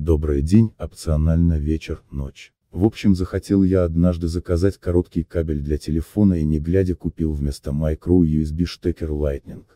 добрый день, опционально вечер, ночь. В общем захотел я однажды заказать короткий кабель для телефона и не глядя купил вместо micro USB штекер Lightning.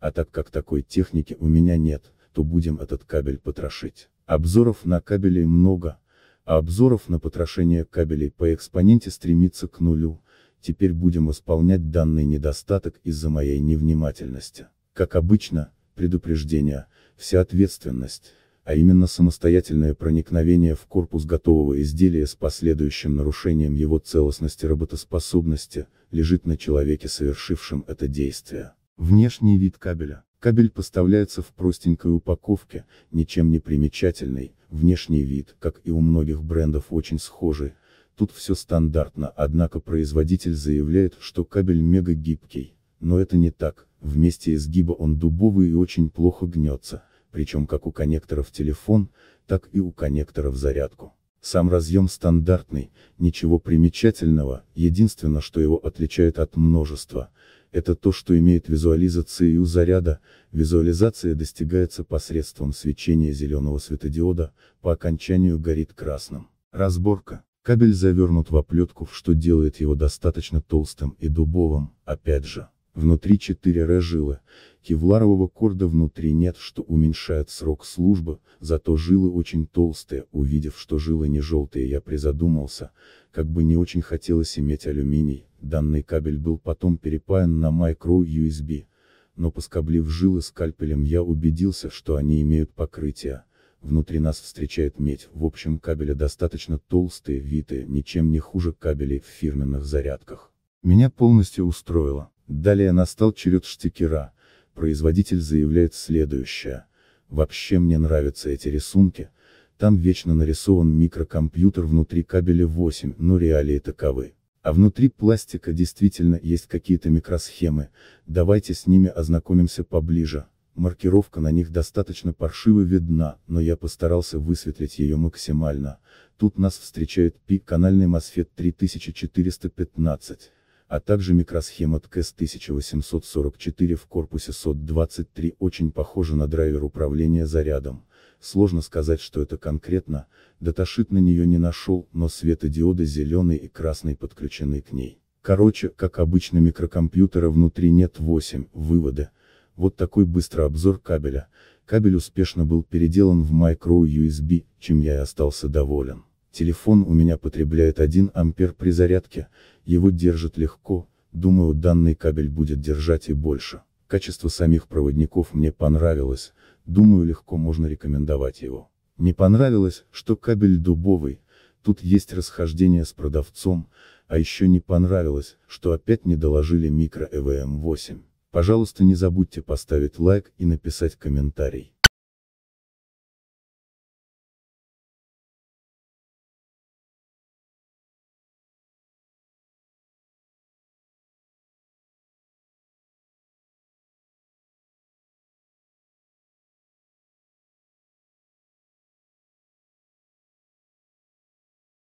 А так как такой техники у меня нет, то будем этот кабель потрошить. Обзоров на кабели много, а обзоров на потрошение кабелей по экспоненте стремится к нулю, теперь будем восполнять данный недостаток из-за моей невнимательности. Как обычно, предупреждение, вся ответственность, а именно самостоятельное проникновение в корпус готового изделия с последующим нарушением его целостности работоспособности, лежит на человеке, совершившем это действие. Внешний вид кабеля. Кабель поставляется в простенькой упаковке, ничем не примечательный, внешний вид, как и у многих брендов очень схожий, тут все стандартно, однако производитель заявляет, что кабель мега гибкий, но это не так, вместе изгиба он дубовый и очень плохо гнется, причем как у коннекторов телефон, так и у коннекторов зарядку. Сам разъем стандартный, ничего примечательного, единственное, что его отличает от множества, это то, что имеет визуализацию и заряда, визуализация достигается посредством свечения зеленого светодиода, по окончанию горит красным. Разборка. Кабель завернут в оплетку, что делает его достаточно толстым и дубовым, опять же. Внутри 4 рэжилы, Кевларового корда внутри нет, что уменьшает срок службы, зато жилы очень толстые, увидев, что жилы не желтые я призадумался, как бы не очень хотелось иметь алюминий, данный кабель был потом перепаян на micro-USB, но поскоблив жилы скальпелем я убедился, что они имеют покрытие, внутри нас встречает медь, в общем кабели достаточно толстые, витые, ничем не хуже кабелей в фирменных зарядках. Меня полностью устроило. Далее настал черед штекера, производитель заявляет следующее. Вообще мне нравятся эти рисунки, там вечно нарисован микрокомпьютер внутри кабеля 8, но реалии таковы. А внутри пластика действительно есть какие-то микросхемы, давайте с ними ознакомимся поближе. Маркировка на них достаточно паршиво видна, но я постарался высветлить ее максимально. Тут нас встречает пик канальный MOSFET 3415 а также микросхема ТКС 1844 в корпусе СОД-23 очень похожа на драйвер управления зарядом. Сложно сказать, что это конкретно, даташит на нее не нашел, но светодиоды зеленый и красный подключены к ней. Короче, как обычно микрокомпьютера внутри нет 8, выводы. Вот такой быстрый обзор кабеля. Кабель успешно был переделан в micro USB, чем я и остался доволен. Телефон у меня потребляет 1 ампер при зарядке, его держит легко, думаю данный кабель будет держать и больше. Качество самих проводников мне понравилось, думаю легко можно рекомендовать его. Не понравилось, что кабель дубовый, тут есть расхождение с продавцом, а еще не понравилось, что опять не доложили микро EVM8. Пожалуйста не забудьте поставить лайк и написать комментарий.